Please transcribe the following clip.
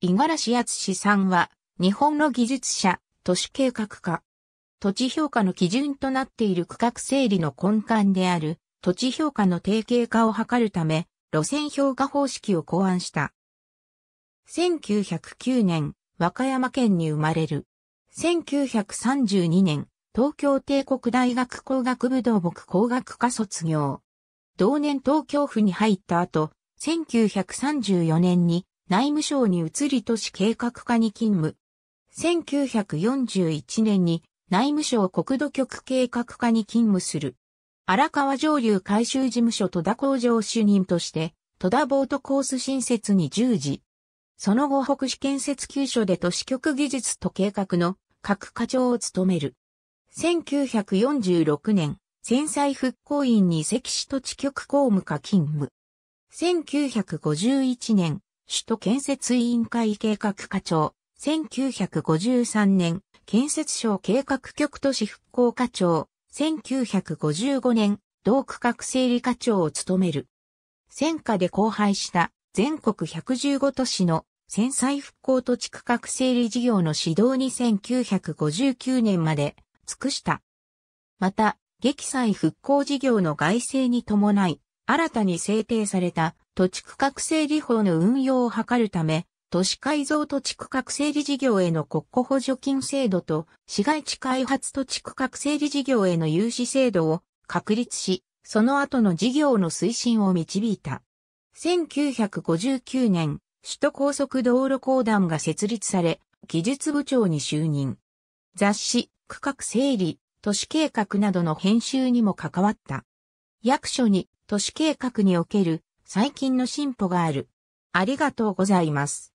五十嵐敦さんは、日本の技術者、都市計画家。土地評価の基準となっている区画整理の根幹である、土地評価の定型化を図るため、路線評価方式を考案した。1909年、和歌山県に生まれる。1932年、東京帝国大学工学部土木工学科卒業。同年東京府に入った後、1934年に内務省に移り都市計画課に勤務。1941年に内務省国土局計画課に勤務する。荒川上流改修事務所戸田工場主任として、戸田ボートコース新設に従事。その後北市建設急所で都市局技術と計画の各課長を務める。1946年、戦災復興院に関市土地局公務課勤務。1951年、首都建設委員会計画課長、1953年、建設省計画局都市復興課長、1955年、同区画整理課長を務める。戦火で荒廃した全国115都市の戦災復興と地区画整理事業の指導に1959年まで尽くした。また、激災復興事業の外政に伴い、新たに制定された土地区画整理法の運用を図るため、都市改造土地区画整理事業への国庫補助金制度と市街地開発土地区画整理事業への融資制度を確立し、その後の事業の推進を導いた。1959年、首都高速道路公団が設立され、技術部長に就任。雑誌、区画整理、都市計画などの編集にも関わった。役所に都市計画における最近の進歩がある。ありがとうございます。